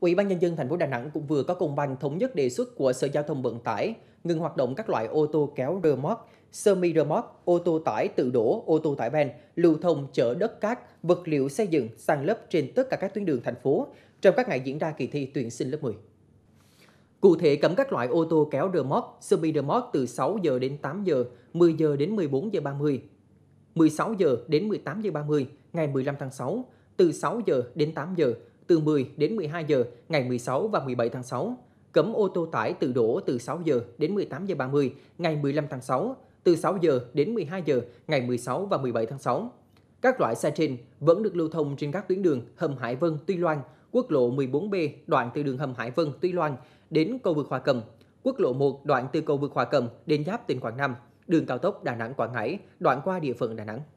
Ủy ban nhân dân thành phố Đà Nẵng cũng vừa có công văn thống nhất đề xuất của Sở Giao thông Vận tải ngừng hoạt động các loại ô tô kéo rơ móc, moóc, semi rơ móc, ô tô tải tự đổ, ô tô tải ben, lưu thông chở đất cát, vật liệu xây dựng, sàn lấp trên tất cả các tuyến đường thành phố trong các ngày diễn ra kỳ thi tuyển sinh lớp 10. Cụ thể cấm các loại ô tô kéo rơ móc, moóc, semi rơ móc từ 6 giờ đến 8 giờ, 10 giờ đến 14 giờ 30, 16 giờ đến 18 giờ 30 ngày 15 tháng 6, từ 6 giờ đến 8 giờ, từ 10 đến 12 giờ ngày 16 và 17 tháng 6, cấm ô tô tải tự đổ từ 6 giờ đến 18 giờ 30 ngày 15 tháng 6, từ 6 giờ đến 12 giờ ngày 16 và 17 tháng 6. Các loại xe trên vẫn được lưu thông trên các tuyến đường Hầm Hải Vân Tuy Loan, quốc lộ 14B đoạn từ đường Hầm Hải Vân Tuy Loan đến cầu vượt Hòa Cầm, quốc lộ 1 đoạn từ cầu vượt Hòa Cầm đến giáp tỉnh Quảng Nam, đường cao tốc Đà Nẵng Quảng Ngãi đoạn qua địa phận Đà Nẵng.